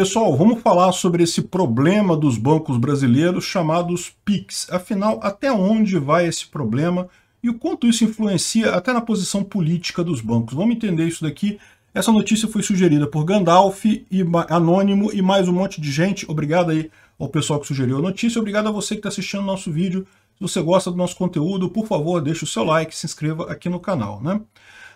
Pessoal, vamos falar sobre esse problema dos bancos brasileiros chamados PIX. Afinal, até onde vai esse problema e o quanto isso influencia até na posição política dos bancos? Vamos entender isso daqui. Essa notícia foi sugerida por Gandalf, e Anônimo e mais um monte de gente. Obrigado aí ao pessoal que sugeriu a notícia. Obrigado a você que está assistindo nosso vídeo. Se você gosta do nosso conteúdo, por favor, deixe o seu like, se inscreva aqui no canal. Né?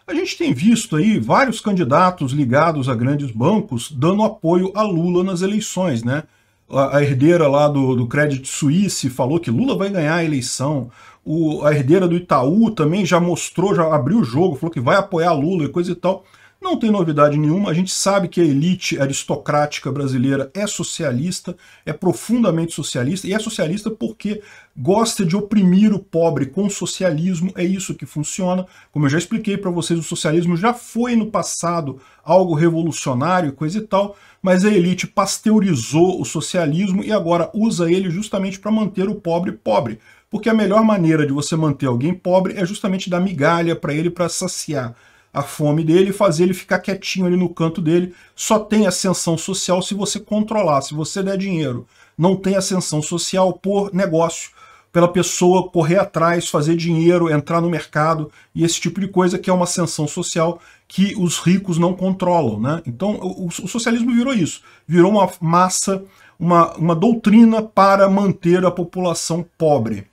A gente tem visto aí vários candidatos ligados a grandes bancos dando apoio a Lula nas eleições, né? A herdeira lá do, do Crédito Suíça falou que Lula vai ganhar a eleição. O, a herdeira do Itaú também já mostrou, já abriu o jogo, falou que vai apoiar Lula e coisa e tal. Não tem novidade nenhuma, a gente sabe que a elite aristocrática brasileira é socialista, é profundamente socialista, e é socialista porque gosta de oprimir o pobre com o socialismo, é isso que funciona. Como eu já expliquei para vocês, o socialismo já foi no passado algo revolucionário, coisa e tal, mas a elite pasteurizou o socialismo e agora usa ele justamente para manter o pobre pobre. Porque a melhor maneira de você manter alguém pobre é justamente dar migalha para ele para saciar a fome dele e fazer ele ficar quietinho ali no canto dele. Só tem ascensão social se você controlar, se você der dinheiro. Não tem ascensão social por negócio, pela pessoa correr atrás, fazer dinheiro, entrar no mercado e esse tipo de coisa que é uma ascensão social que os ricos não controlam. Né? Então o, o socialismo virou isso, virou uma massa, uma, uma doutrina para manter a população pobre.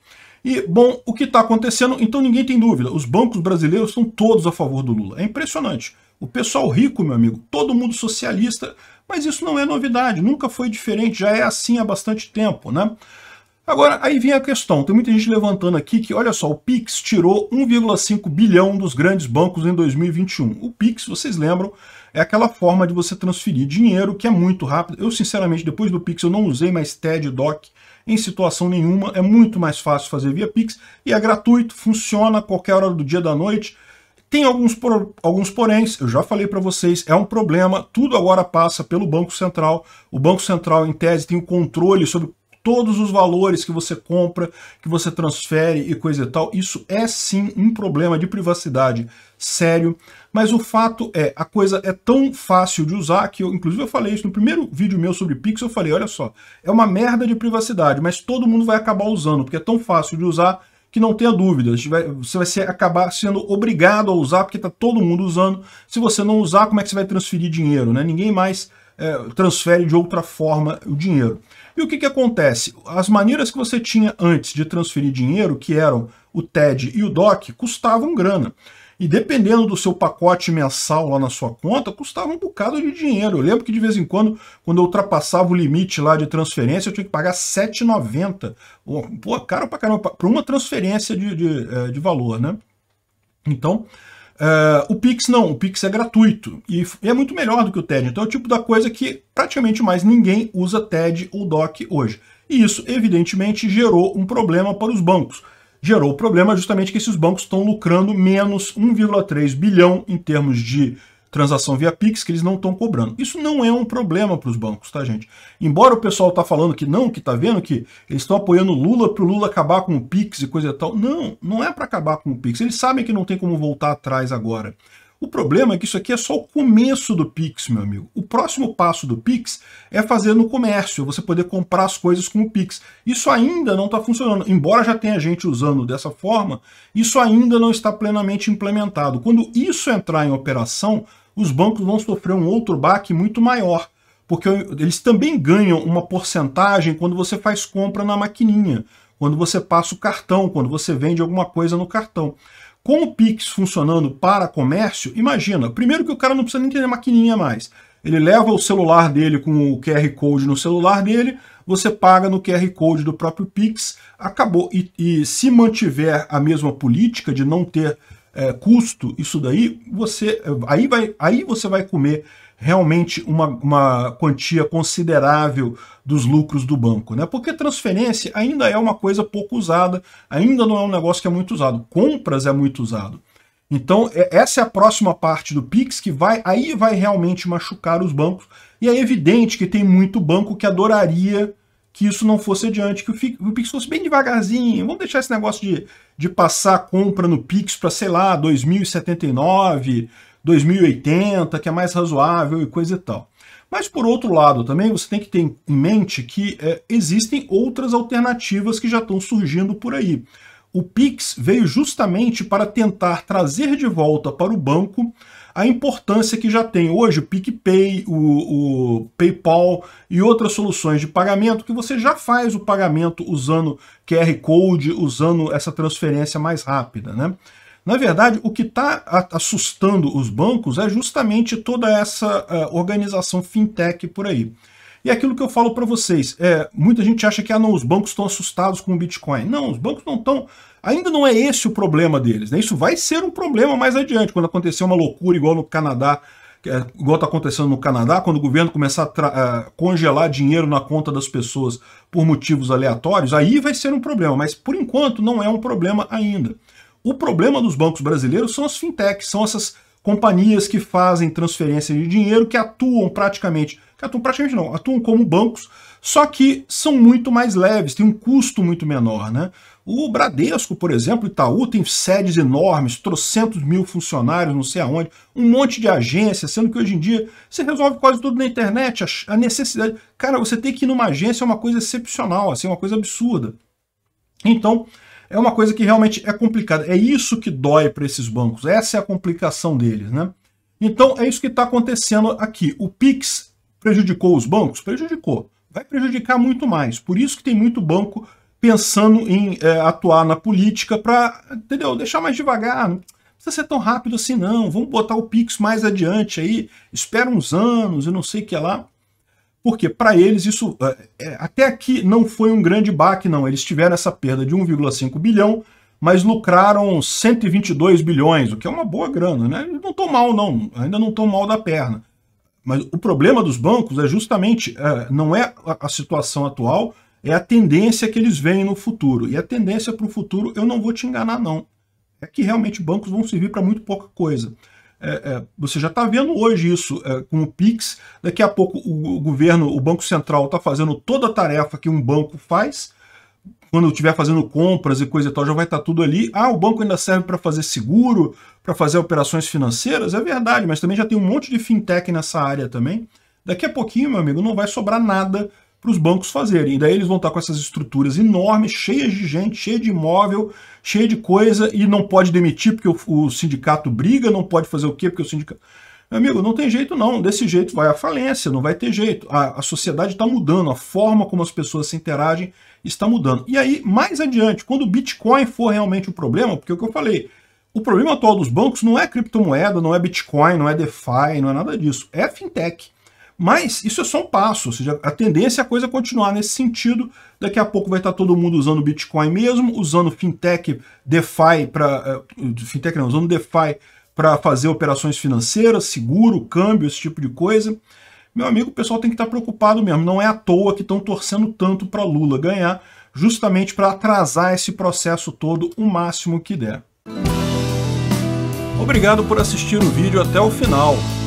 E, bom, o que está acontecendo, então ninguém tem dúvida, os bancos brasileiros estão todos a favor do Lula. É impressionante. O pessoal rico, meu amigo, todo mundo socialista, mas isso não é novidade, nunca foi diferente, já é assim há bastante tempo, né? Agora, aí vem a questão, tem muita gente levantando aqui que, olha só, o Pix tirou 1,5 bilhão dos grandes bancos em 2021. O Pix, vocês lembram, é aquela forma de você transferir dinheiro que é muito rápido. Eu, sinceramente, depois do Pix eu não usei mais TED, DOC, em situação nenhuma. É muito mais fácil fazer via Pix e é gratuito, funciona a qualquer hora do dia da noite. Tem alguns, por, alguns poréns, eu já falei para vocês, é um problema, tudo agora passa pelo Banco Central. O Banco Central, em tese, tem o controle sobre todos os valores que você compra, que você transfere e coisa e tal. Isso é sim um problema de privacidade sério, mas o fato é, a coisa é tão fácil de usar que eu, inclusive eu falei isso no primeiro vídeo meu sobre Pix, eu falei, olha só, é uma merda de privacidade, mas todo mundo vai acabar usando, porque é tão fácil de usar que não tenha dúvidas, você vai ser, acabar sendo obrigado a usar, porque está todo mundo usando. Se você não usar, como é que você vai transferir dinheiro? Né? Ninguém mais é, transfere de outra forma o dinheiro. E o que, que acontece? As maneiras que você tinha antes de transferir dinheiro, que eram o TED e o DOC, custavam grana. E dependendo do seu pacote mensal lá na sua conta, custava um bocado de dinheiro. Eu lembro que de vez em quando, quando eu ultrapassava o limite lá de transferência, eu tinha que pagar R$ 7,90. Pô, caro pra caramba, para uma transferência de, de, é, de valor, né? Então, Uh, o Pix não, o Pix é gratuito e é muito melhor do que o TED. Então é o tipo da coisa que praticamente mais ninguém usa TED ou DOC hoje. E isso, evidentemente, gerou um problema para os bancos. Gerou o problema justamente que esses bancos estão lucrando menos 1,3 bilhão em termos de transação via Pix que eles não estão cobrando. Isso não é um problema para os bancos, tá, gente? Embora o pessoal tá falando que não, que tá vendo que eles estão apoiando o Lula para o Lula acabar com o Pix e coisa e tal. Não, não é para acabar com o Pix. Eles sabem que não tem como voltar atrás agora. O problema é que isso aqui é só o começo do Pix, meu amigo. O próximo passo do Pix é fazer no comércio, você poder comprar as coisas com o Pix. Isso ainda não está funcionando. Embora já tenha gente usando dessa forma, isso ainda não está plenamente implementado. Quando isso entrar em operação, os bancos vão sofrer um outro baque muito maior, porque eles também ganham uma porcentagem quando você faz compra na maquininha, quando você passa o cartão, quando você vende alguma coisa no cartão. Com o Pix funcionando para comércio, imagina, primeiro que o cara não precisa nem ter maquininha mais. Ele leva o celular dele com o QR Code no celular dele, você paga no QR Code do próprio Pix, acabou. E, e se mantiver a mesma política de não ter é, custo isso daí, você, aí, vai, aí você vai comer realmente uma, uma quantia considerável dos lucros do banco, né? Porque transferência ainda é uma coisa pouco usada, ainda não é um negócio que é muito usado. Compras é muito usado. Então, é, essa é a próxima parte do Pix que vai, aí vai realmente machucar os bancos. E é evidente que tem muito banco que adoraria que isso não fosse adiante, que o, o Pix fosse bem devagarzinho. Vamos deixar esse negócio de, de passar a compra no Pix para, sei lá, 2079, 2080, que é mais razoável e coisa e tal. Mas, por outro lado, também você tem que ter em mente que é, existem outras alternativas que já estão surgindo por aí. O Pix veio justamente para tentar trazer de volta para o banco a importância que já tem hoje o PicPay, o, o PayPal e outras soluções de pagamento, que você já faz o pagamento usando QR Code, usando essa transferência mais rápida. Né? Na verdade, o que está assustando os bancos é justamente toda essa uh, organização fintech por aí. E é aquilo que eu falo para vocês, é, muita gente acha que ah, não, os bancos estão assustados com o Bitcoin. Não, os bancos não estão. Ainda não é esse o problema deles. Né? Isso vai ser um problema mais adiante, quando acontecer uma loucura igual no Canadá, é, igual está acontecendo no Canadá, quando o governo começar a, a congelar dinheiro na conta das pessoas por motivos aleatórios, aí vai ser um problema. Mas por enquanto não é um problema ainda. O problema dos bancos brasileiros são as fintechs, são essas companhias que fazem transferência de dinheiro, que atuam praticamente, que atuam praticamente não, atuam como bancos, só que são muito mais leves, têm um custo muito menor. Né? O Bradesco, por exemplo, Itaú, tem sedes enormes, trocentos mil funcionários, não sei aonde, um monte de agências, sendo que hoje em dia você resolve quase tudo na internet, a necessidade... Cara, você tem que ir numa agência é uma coisa excepcional, assim, é uma coisa absurda. Então, é uma coisa que realmente é complicada. É isso que dói para esses bancos. Essa é a complicação deles, né? Então é isso que está acontecendo aqui. O Pix prejudicou os bancos? Prejudicou. Vai prejudicar muito mais. Por isso que tem muito banco pensando em é, atuar na política para, entendeu? Deixar mais devagar. Não precisa ser tão rápido assim, não. Vamos botar o Pix mais adiante aí. Espera uns anos e não sei o que lá. Porque para eles isso é, é, até aqui não foi um grande baque, não. Eles tiveram essa perda de 1,5 bilhão, mas lucraram 122 bilhões, o que é uma boa grana, né? Não estão mal, não. Ainda não estão mal da perna. Mas o problema dos bancos é justamente, é, não é a situação atual, é a tendência que eles veem no futuro. E a tendência para o futuro, eu não vou te enganar, não. É que realmente bancos vão servir para muito pouca coisa é, é, você já está vendo hoje isso é, com o Pix. Daqui a pouco o, o governo, o Banco Central está fazendo toda a tarefa que um banco faz. Quando estiver fazendo compras e coisa e tal, já vai estar tá tudo ali. Ah, o banco ainda serve para fazer seguro, para fazer operações financeiras. É verdade, mas também já tem um monte de fintech nessa área também. Daqui a pouquinho, meu amigo, não vai sobrar nada para os bancos fazerem. E daí eles vão estar com essas estruturas enormes, cheias de gente, cheia de imóvel, cheia de coisa, e não pode demitir porque o, o sindicato briga, não pode fazer o quê porque o sindicato... Meu amigo, não tem jeito não, desse jeito vai à falência, não vai ter jeito. A, a sociedade está mudando, a forma como as pessoas se interagem está mudando. E aí, mais adiante, quando o Bitcoin for realmente o problema, porque é o que eu falei, o problema atual dos bancos não é criptomoeda, não é Bitcoin, não é DeFi, não é nada disso, é fintech. Mas isso é só um passo, ou seja, a tendência é a coisa continuar nesse sentido. Daqui a pouco vai estar todo mundo usando Bitcoin mesmo, usando fintech, DeFi para eh, fintech não, usando DeFi para fazer operações financeiras, seguro, câmbio, esse tipo de coisa. Meu amigo, o pessoal tem que estar preocupado mesmo. Não é à toa que estão torcendo tanto para Lula ganhar, justamente para atrasar esse processo todo o máximo que der. Obrigado por assistir o vídeo até o final.